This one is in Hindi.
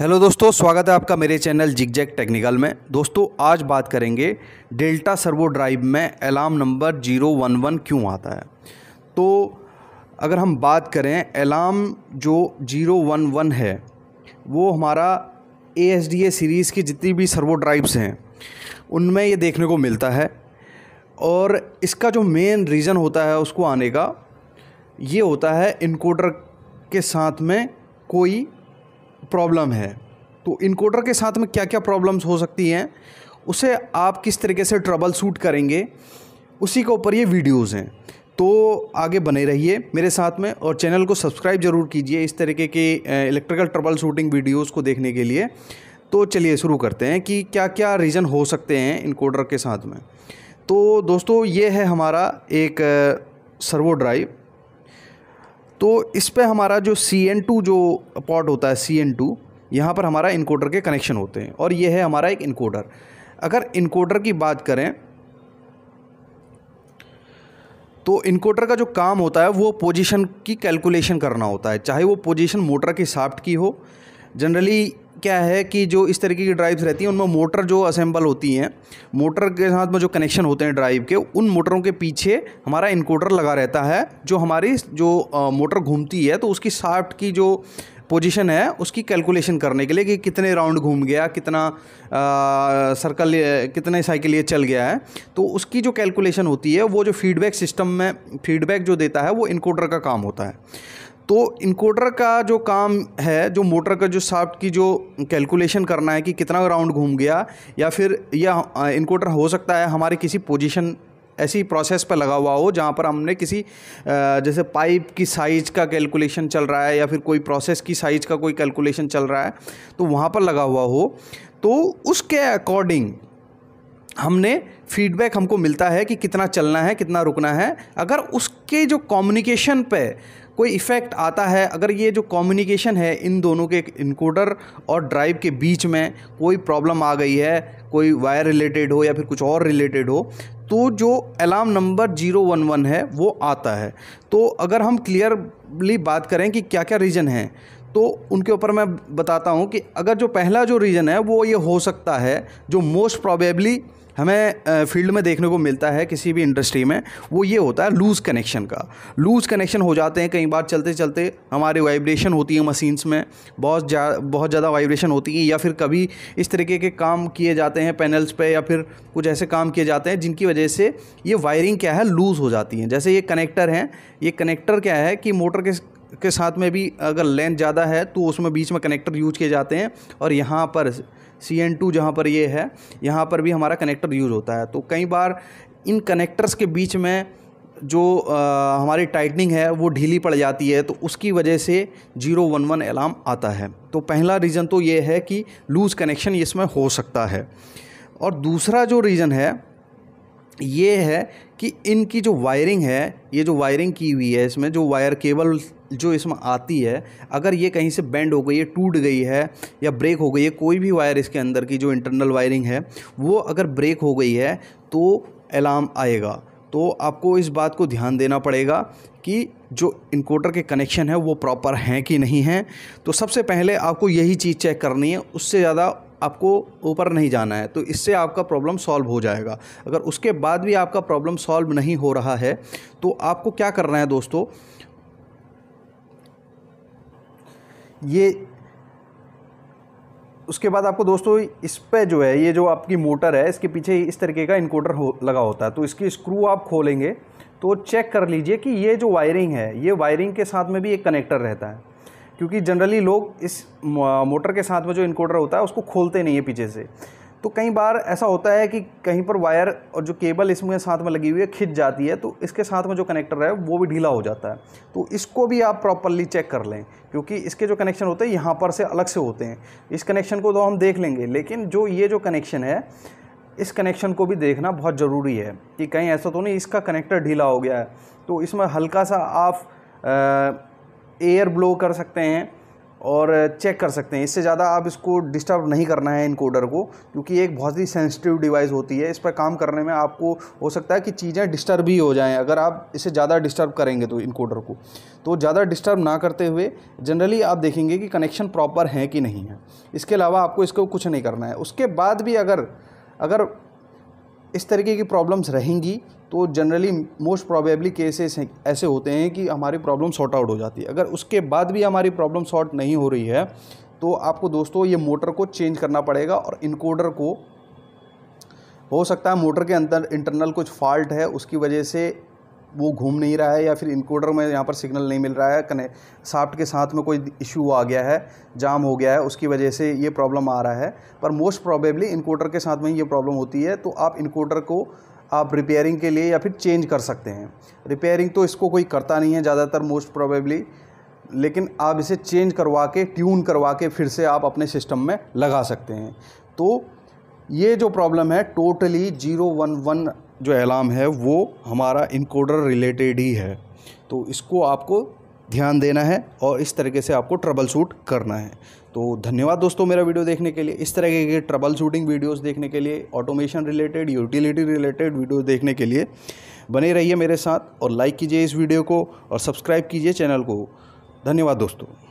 हेलो दोस्तों स्वागत है आपका मेरे चैनल जिगजैक टेक्निकल में दोस्तों आज बात करेंगे डेल्टा सर्वो ड्राइव में alarm number zero one one क्यों आता है तो अगर हम बात करें अलार्म जो जीरो वन वन है वो हमारा A S D A series की जितनी भी सर्वो ड्राइव्स हैं उनमें ये देखने को मिलता है और इसका जो मेन रीज़न होता है उसको आने का ये होता है इनकोडर के साथ में कोई प्रॉब्लम है तो इनकोडर के साथ में क्या क्या प्रॉब्लम्स हो सकती हैं उसे आप किस तरीके से ट्रबल सूट करेंगे उसी के ऊपर ये वीडियोज़ हैं तो आगे बने रहिए मेरे साथ में और चैनल को सब्सक्राइब जरूर कीजिए इस तरीके के इलेक्ट्रिकल ट्रबल शूटिंग वीडियोज़ को देखने के लिए तो चलिए शुरू करते हैं कि क्या क्या रीज़न हो सकते हैं इनकोडर के साथ में तो दोस्तों ये है हमारा एक सर्वो ड्राइव तो इस पर हमारा जो सी एन टू जो पॉट होता है सी एन टू यहाँ पर हमारा इनकोडर के कनेक्शन होते हैं और ये है हमारा एक इनकोडर अगर इनकोडर की बात करें तो इनकोडर का जो काम होता है वो पोजीशन की कैलकुलेशन करना होता है चाहे वो पोजीशन मोटर के साफ्ट की हो जनरली क्या है कि जो इस तरीके की ड्राइव्स रहती हैं उनमें मोटर जो असेंबल होती हैं मोटर के साथ में जो कनेक्शन होते हैं ड्राइव के उन मोटरों के पीछे हमारा इनकोडर लगा रहता है जो हमारी जो मोटर घूमती है तो उसकी साफ्ट की जो पोजीशन है उसकी कैलकुलेशन करने के लिए कि कितने राउंड घूम गया कितना आ, सर्कल कितने साइकिल ये चल गया है तो उसकी जो कैलकुलेशन होती है वो जो फीडबैक सिस्टम में फीडबैक जो देता है वो इनकोडर का काम होता है तो इनकोडर का जो काम है जो मोटर का जो साफ्ट की जो कैलकुलेशन करना है कि कितना राउंड घूम गया या फिर यह इनकोडर हो सकता है हमारे किसी पोजीशन ऐसी प्रोसेस पर लगा हुआ हो जहाँ पर हमने किसी जैसे पाइप की साइज़ का कैलकुलेशन चल रहा है या फिर कोई प्रोसेस की साइज़ का कोई कैलकुलेशन चल रहा है तो वहाँ पर लगा हुआ हो तो उसके अकॉर्डिंग हमने फीडबैक हमको मिलता है कि कितना चलना है कितना रुकना है अगर उसके जो कम्युनिकेशन पे कोई इफ़ेक्ट आता है अगर ये जो कम्युनिकेशन है इन दोनों के इनकोडर और ड्राइव के बीच में कोई प्रॉब्लम आ गई है कोई वायर रिलेटेड हो या फिर कुछ और रिलेटेड हो तो जो alarm number zero one one है वो आता है तो अगर हम क्लियरली बात करें कि क्या क्या रीज़न है तो उनके ऊपर मैं बताता हूँ कि अगर जो पहला जो रीज़न है वो ये हो सकता है जो मोस्ट प्रॉबेबली हमें फील्ड में देखने को मिलता है किसी भी इंडस्ट्री में वो ये होता है लूज़ कनेक्शन का लूज़ कनेक्शन हो जाते हैं कई बार चलते चलते हमारे वाइब्रेशन होती है मशीन्स में बहुत जा बहुत ज़्यादा वाइब्रेशन होती है या फिर कभी इस तरीके के काम किए जाते हैं पैनल्स पे या फिर कुछ ऐसे काम किए जाते हैं जिनकी वजह से ये वायरिंग क्या है लूज़ हो जाती है जैसे ये कनेक्टर हैं ये कनेक्टर क्या है कि मोटर के के साथ में भी अगर लेंथ ज़्यादा है तो उसमें बीच में कनेक्टर यूज किए जाते हैं और यहाँ पर सी एन टू जहाँ पर ये है यहाँ पर भी हमारा कनेक्टर यूज होता है तो कई बार इन कनेक्टर्स के बीच में जो आ, हमारी टाइटनिंग है वो ढीली पड़ जाती है तो उसकी वजह से जीरो वन वन अलार्म आता है तो पहला रीज़न तो ये है कि लूज़ कनेक्शन इसमें हो सकता है और दूसरा जो रीज़न है ये है कि इनकी जो वायरिंग है ये जो वायरिंग की हुई है इसमें जो वायर केबल जो इसमें आती है अगर ये कहीं से बेंड हो गई है टूट गई है या ब्रेक हो गई है कोई भी वायर इसके अंदर की जो इंटरनल वायरिंग है वो अगर ब्रेक हो गई है तो अलार्म आएगा तो आपको इस बात को ध्यान देना पड़ेगा कि जो इनकोटर के कनेक्शन है वो प्रॉपर हैं कि नहीं हैं तो सबसे पहले आपको यही चीज़ चेक करनी है उससे ज़्यादा आपको ऊपर नहीं जाना है तो इससे आपका प्रॉब्लम सॉल्व हो जाएगा अगर उसके बाद भी आपका प्रॉब्लम सॉल्व नहीं हो रहा है तो आपको क्या करना है दोस्तों ये उसके बाद आपको दोस्तों इस पर जो है ये जो आपकी मोटर है इसके पीछे इस तरीके का इनकोटर हो लगा होता है तो इसकी स्क्रू आप खोलेंगे तो चेक कर लीजिए कि ये जो वायरिंग है ये वायरिंग के साथ में भी एक कनेक्टर रहता है क्योंकि जनरली लोग इस मोटर के साथ में जो इनकोडर होता है उसको खोलते नहीं है पीछे से तो कई बार ऐसा होता है कि कहीं पर वायर और जो केबल इसमें साथ में लगी हुई है खिंच जाती है तो इसके साथ में जो कनेक्टर है वो भी ढीला हो जाता है तो इसको भी आप प्रॉपरली चेक कर लें क्योंकि इसके जो कनेक्शन होते हैं यहाँ पर से अलग से होते हैं इस कनेक्शन को तो हम देख लेंगे लेकिन जो ये जो कनेक्शन है इस कनेक्शन को भी देखना बहुत ज़रूरी है कि कहीं ऐसा तो नहीं इसका कनेक्टर ढीला हो गया है तो इसमें हल्का सा आप एयर ब्लो कर सकते हैं और चेक कर सकते हैं इससे ज़्यादा आप इसको डिस्टर्ब नहीं करना है इनकोडर को क्योंकि एक बहुत ही सेंसिटिव डिवाइस होती है इस पर काम करने में आपको हो सकता है कि चीज़ें डिस्टर्ब ही हो जाएं अगर आप इसे ज़्यादा डिस्टर्ब करेंगे तो इनकोडर को तो ज़्यादा डिस्टर्ब ना करते हुए जनरली आप देखेंगे कि कनेक्शन प्रॉपर है कि नहीं है इसके अलावा आपको इसको कुछ नहीं करना है उसके बाद भी अगर अगर इस तरीके की प्रॉब्लम्स रहेंगी तो जनरली मोस्ट प्रॉबेबली केसेस ऐसे होते हैं कि हमारी प्रॉब्लम सॉर्ट आउट हो जाती है अगर उसके बाद भी हमारी प्रॉब्लम सॉर्ट नहीं हो रही है तो आपको दोस्तों ये मोटर को चेंज करना पड़ेगा और इनकोडर को हो सकता है मोटर के अंदर इंटरनल कुछ फॉल्ट है उसकी वजह से वो घूम नहीं रहा है या फिर इनकोडर में यहाँ पर सिग्नल नहीं मिल रहा है कने साफ्ट के साथ में कोई इशू आ गया है जाम हो गया है उसकी वजह से ये प्रॉब्लम आ रहा है पर मोस्ट प्रॉबेबली इनकोडर के साथ में ये प्रॉब्लम होती है तो आप इनकोडर को आप रिपेयरिंग के लिए या फिर चेंज कर सकते हैं रिपेयरिंग तो इसको कोई करता नहीं है ज़्यादातर मोस्ट प्रॉबेबली लेकिन आप इसे चेंज करवा के ट्यून करवा के फिर से आप अपने सिस्टम में लगा सकते हैं तो ये जो प्रॉब्लम है टोटली जीरो वन वन जो अलार्म है वो हमारा इनकोडर रिलेटेड ही है तो इसको आपको ध्यान देना है और इस तरीके से आपको ट्रबल शूट करना है तो धन्यवाद दोस्तों मेरा वीडियो देखने के लिए इस तरह के ट्रबल शूटिंग वीडियोज़ देखने के लिए automation related utility related video देखने के लिए बने रहिए मेरे साथ और लाइक कीजिए इस वीडियो को और सब्सक्राइब कीजिए चैनल को धन्यवाद दोस्तों